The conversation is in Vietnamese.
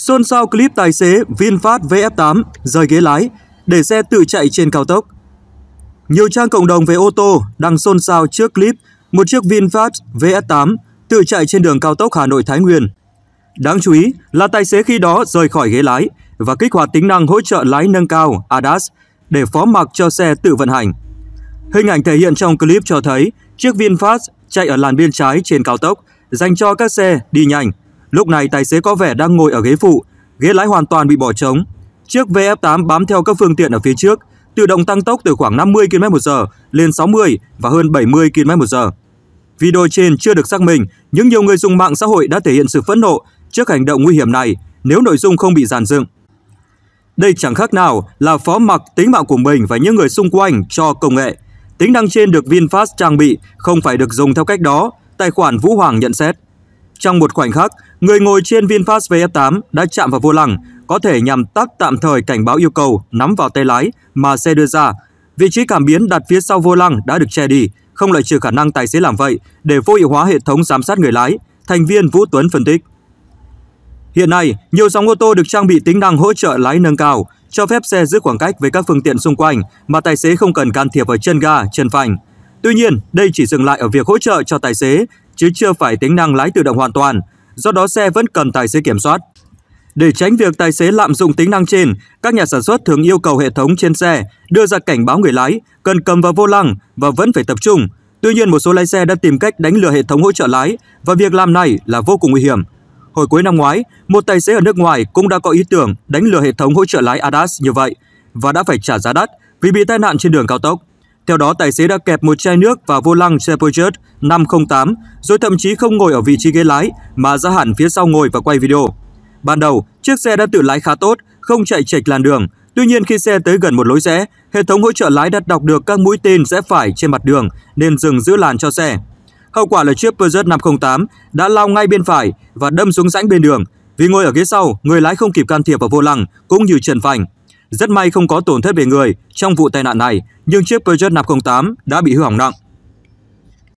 Xôn xao clip tài xế VinFast VF8 rời ghế lái để xe tự chạy trên cao tốc. Nhiều trang cộng đồng về ô tô đang xôn xao trước clip một chiếc VinFast VF8 tự chạy trên đường cao tốc Hà Nội Thái Nguyên. Đáng chú ý là tài xế khi đó rời khỏi ghế lái và kích hoạt tính năng hỗ trợ lái nâng cao ADAS để phó mặc cho xe tự vận hành. Hình ảnh thể hiện trong clip cho thấy chiếc VinFast chạy ở làn bên trái trên cao tốc dành cho các xe đi nhanh Lúc này tài xế có vẻ đang ngồi ở ghế phụ, ghế lái hoàn toàn bị bỏ trống. Chiếc VF8 bám theo các phương tiện ở phía trước, tự động tăng tốc từ khoảng 50 km/h lên 60 và hơn 70 km/h. Video trên chưa được xác minh, nhưng nhiều người dùng mạng xã hội đã thể hiện sự phẫn nộ trước hành động nguy hiểm này nếu nội dung không bị dàn dựng. Đây chẳng khác nào là phó mặc tính mạng của mình và những người xung quanh cho công nghệ. Tính năng trên được VinFast trang bị không phải được dùng theo cách đó, tài khoản Vũ Hoàng nhận xét. Trong một khoảnh khắc, người ngồi trên VinFast VF8 đã chạm vào vô lăng, có thể nhằm tắt tạm thời cảnh báo yêu cầu nắm vào tay lái mà xe đưa ra. Vị trí cảm biến đặt phía sau vô lăng đã được che đi, không loại trừ khả năng tài xế làm vậy để vô hiệu hóa hệ thống giám sát người lái, thành viên Vũ Tuấn phân tích. Hiện nay, nhiều dòng ô tô được trang bị tính năng hỗ trợ lái nâng cao, cho phép xe giữ khoảng cách với các phương tiện xung quanh mà tài xế không cần can thiệp vào chân ga, chân phanh. Tuy nhiên, đây chỉ dừng lại ở việc hỗ trợ cho tài xế chứ chưa phải tính năng lái tự động hoàn toàn, do đó xe vẫn cần tài xế kiểm soát. Để tránh việc tài xế lạm dụng tính năng trên, các nhà sản xuất thường yêu cầu hệ thống trên xe đưa ra cảnh báo người lái cần cầm vào vô lăng và vẫn phải tập trung. Tuy nhiên, một số lái xe đã tìm cách đánh lừa hệ thống hỗ trợ lái và việc làm này là vô cùng nguy hiểm. Hồi cuối năm ngoái, một tài xế ở nước ngoài cũng đã có ý tưởng đánh lừa hệ thống hỗ trợ lái ADAS như vậy và đã phải trả giá đắt vì bị tai nạn trên đường cao tốc. Theo đó, tài xế đã kẹp một chai nước và vô lăng xe Sepulchert 508, rồi thậm chí không ngồi ở vị trí ghế lái mà ra hẳn phía sau ngồi và quay video. Ban đầu, chiếc xe đã tự lái khá tốt, không chạy chệch làn đường. Tuy nhiên khi xe tới gần một lối rẽ, hệ thống hỗ trợ lái đã đọc được các mũi tên rẽ phải trên mặt đường nên dừng giữ làn cho xe. Hậu quả là chiếc Peugeot 508 đã lao ngay bên phải và đâm xuống rãnh bên đường. Vì ngồi ở ghế sau, người lái không kịp can thiệp vào vô lăng cũng như trần phanh. Rất may không có tổn thất về người trong vụ tai nạn này, nhưng chiếc Peugeot 508 đã bị hư hỏng nặng.